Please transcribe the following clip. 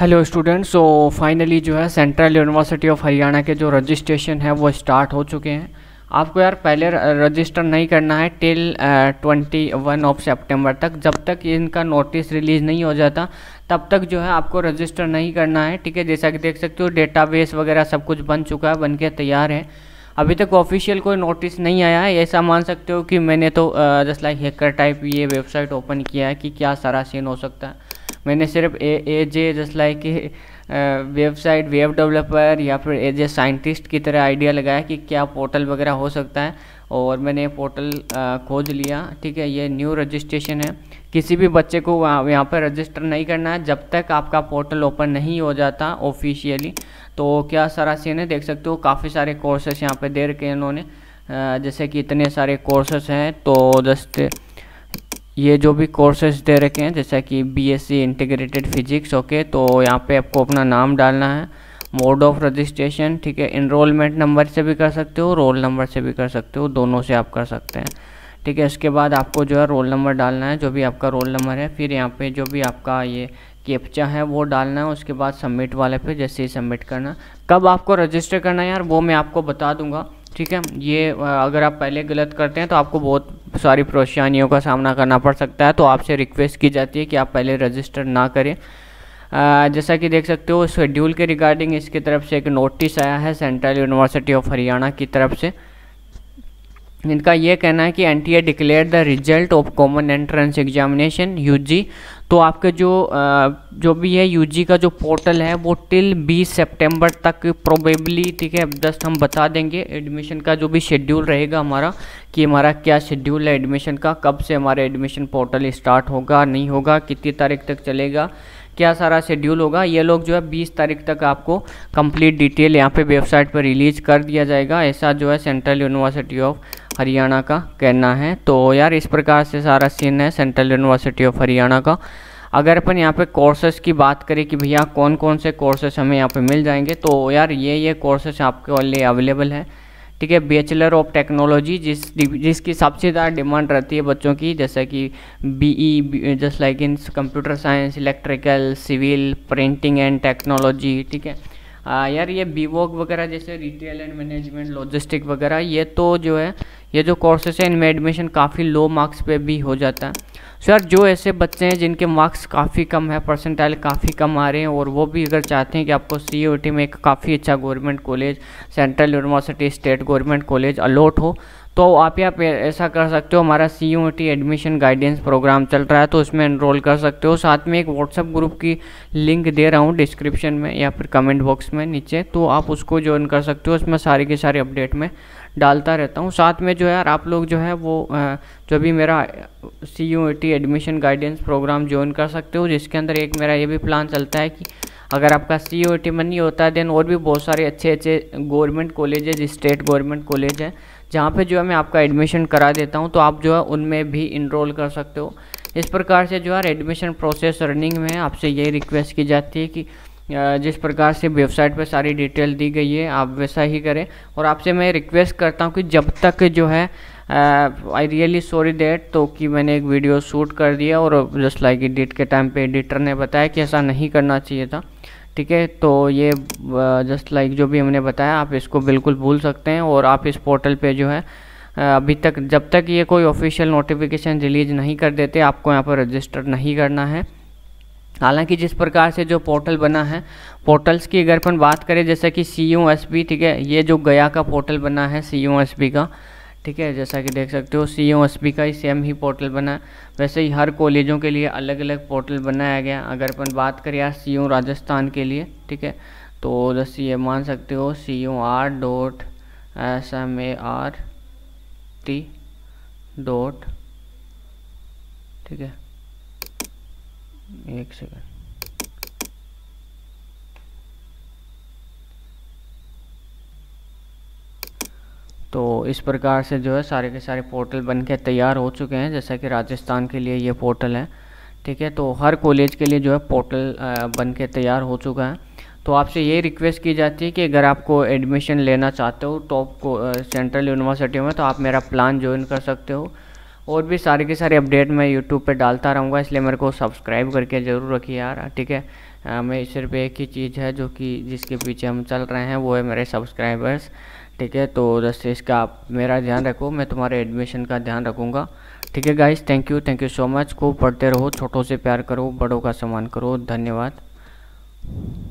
hello students so finally जो है central university of Haryana के जो रजिस्ट्रेशन है वो स्टार्ट हो चुके हैं आपको यार पहले रजिस्टर नहीं करना है till twenty one of September तक जब तक इनका नोटिस रिलीज़ नहीं हो जाता तब तक जो है आपको रजिस्टर नहीं करना है ठीक है जैसा कि देख सकते हो डेटाबेस वगैरह सब कुछ बन चुका है बन के तैयार है अभी तक ऑफिशियल कोई नोटिस नहीं आया है ऐसा मान सकते हो कि मैंने तो जस्ट लाइक हैकर टाइप ये वेबसाइट ओपन किया है कि क्या सारा सीन हो सकता है मैंने सिर्फ as a just like website web developer या फिर एज ए साइंटिस्ट की तरह आइडिया लगाया कि क्या पोर्टल वगैरह हो सकता है और मैंने पोर्टल uh, खोज लिया ठीक है ये न्यू रजिस्ट्रेशन है किसी भी बच्चे को यहाँ पर रजिस्टर नहीं करना है जब तक आपका पोर्टल ओपन नहीं हो जाता ऑफिशियली तो क्या सारा सीन है देख सकते हो काफ़ी सारे कोर्सेस यहाँ पे दे रखे हैं इन्होंने uh, जैसे कि इतने सारे कोर्सेस हैं तो जस्ट ये जो भी कोर्सेज दे रखे हैं जैसा कि बीएससी इंटीग्रेटेड फिजिक्स ओके तो यहाँ पे आपको अपना नाम डालना है मोड ऑफ रजिस्ट्रेशन ठीक है इनरोलमेंट नंबर से भी कर सकते हो रोल नंबर से भी कर सकते हो दोनों से आप कर सकते हैं ठीक है इसके बाद आपको जो है रोल नंबर डालना है जो भी आपका रोल नंबर है फिर यहाँ पे जो भी आपका ये केपचा है वो डालना है उसके बाद सबमिट वाले पे जैसे ही सबमिट करना कब आपको रजिस्टर करना है यार वो मैं आपको बता दूंगा ठीक है ये अगर आप पहले गलत करते हैं तो आपको बहुत सारी परेशानियों का सामना करना पड़ सकता है तो आपसे रिक्वेस्ट की जाती है कि आप पहले रजिस्टर ना करें जैसा कि देख सकते हो शेड्यूल के रिगार्डिंग इसकी तरफ से एक नोटिस आया है सेंट्रल यूनिवर्सिटी ऑफ हरियाणा की तरफ से इनका ये कहना है कि N T A declare the result of common entrance examination U G तो आपके जो जो भी है यू जी का जो पोर्टल है वो टिल 20 सितंबर तक प्रोबेबली ठीक है जस्ट हम बता देंगे एडमिशन का जो भी शेड्यूल रहेगा हमारा कि हमारा क्या शेड्यूल है एडमिशन का कब से हमारा एडमिशन पोर्टल स्टार्ट होगा नहीं होगा कितनी तारीख तक चलेगा क्या सारा शेड्यूल होगा ये लोग जो है 20 तारीख तक आपको कंप्लीट डिटेल यहाँ पे वेबसाइट पर रिलीज कर दिया जाएगा ऐसा जो है सेंट्रल यूनिवर्सिटी ऑफ हरियाणा का कहना है तो यार इस प्रकार से सारा सीन है सेंट्रल यूनिवर्सिटी ऑफ हरियाणा का अगर अपन यहाँ पे कोर्सेस की बात करें कि भैया कौन कौन से कोर्सेज हमें यहाँ पे मिल जाएंगे तो यार ये ये कोर्सेस आपके लिए अवेलेबल है ठीक है बैचलर ऑफ टेक्नोलॉजी जिस जिसकी सबसे ज़्यादा डिमांड रहती है बच्चों की जैसे कि BE just like in computer science electrical civil printing and technology ठीक है आ, हाँ यार ये बीवोक वगैरह जैसे रिटेल एंड मैनेजमेंट लॉजिस्टिक वगैरह ये तो जो है ये जो कोर्सेस हैं इनमें एडमिशन काफ़ी लो मार्क्स पे भी हो जाता है सो यार जो ऐसे बच्चे हैं जिनके मार्क्स काफ़ी कम है परसेंटाइल काफ़ी कम आ रहे हैं और वो भी अगर चाहते हैं कि आपको सी में एक काफ़ी अच्छा government college central university state government college allot हो तो आप यहाँ पे ऐसा कर सकते हो हमारा C U T admission guidance programme चल रहा है तो उसमें इनरोल कर सकते हो साथ में एक व्हाट्सअप ग्रुप की लिंक दे रहा हूँ डिस्क्रिप्शन में या फिर कमेंट बॉक्स में नीचे तो आप उसको ज्वाइन कर सकते हो उसमें सारी के सारी अपडेट में डालता रहता हूँ साथ में जो है आप लोग जो है वो जो भी मेरा C U T admission guidance programme join कर सकते हो जिसके अंदर एक मेरा ये भी प्लान चलता है कि अगर आपका सी यू टी में नहीं होता है देन और भी बहुत सारे अच्छे अच्छे government colleges state government college हैं जहाँ पे जो है मैं आपका एडमिशन करा देता हूँ तो आप जो है उनमें भी इनरोल कर सकते हो इस प्रकार से जो है एडमिशन प्रोसेस रनिंग में आपसे यही रिक्वेस्ट की जाती है कि जिस प्रकार से वेबसाइट पर सारी डिटेल दी गई है आप वैसा ही करें और आपसे मैं रिक्वेस्ट करता हूँ कि जब तक जो है आई रियली सॉरी डेट तो कि मैंने एक वीडियो शूट कर दिया और जस्ट लाइक एडिट के टाइम पे एडिटर ने बताया कि ऐसा नहीं करना चाहिए था ठीक है तो ये जस्ट लाइक जो भी हमने बताया आप इसको बिल्कुल भूल सकते हैं और आप इस पोर्टल पे जो है अभी तक जब तक ये कोई ऑफिशियल नोटिफिकेशन रिलीज नहीं कर देते आपको यहाँ पर रजिस्टर नहीं करना है हालांकि जिस प्रकार से जो पोर्टल बना है पोर्टल्स की अगर अपन बात करें जैसे कि सी यू एस बी ठीक है ये जो गया का पोर्टल बना है सी यू एस बी का ठीक है जैसा कि देख सकते हो सी ओ एस पी का ही सेम ही पोर्टल बना वैसे ही हर कॉलेजों के लिए अलग अलग पोर्टल बनाया गया अगर अपन बात करें यार सी ओ राजस्थान के लिए ठीक है तो जैसे ये मान सकते हो C O R dot S M A R T dot ठीक है एक सेकेंड तो इस प्रकार से जो है सारे के सारे पोर्टल बन के तैयार हो चुके हैं जैसा कि राजस्थान के लिए ये पोर्टल है ठीक है तो हर कॉलेज के लिए जो है पोर्टल बन के तैयार हो चुका है तो आपसे ये रिक्वेस्ट की जाती है कि अगर आपको एडमिशन लेना चाहते हो टॉप को सेंट्रल यूनिवर्सिटी में तो आप मेरा प्लान ज्वाइन कर सकते हो और भी सारे के सारे अपडेट मैं यूट्यूब पर डालता रहूँगा इसलिए मेरे को सब्सक्राइब करके ज़रूर रखिए यार ठीक है मैं सिर्फ एक ही चीज़ है जो कि जिसके पीछे हम चल रहे हैं वो है मेरे सब्सक्राइबर्स ठीक है तो दस इसका आप मेरा ध्यान रखो मैं तुम्हारे एडमिशन का ध्यान रखूँगा ठीक है guys thank you thank you so much खूब पढ़ते रहो छोटों से प्यार करो बड़ों का सम्मान करो धन्यवाद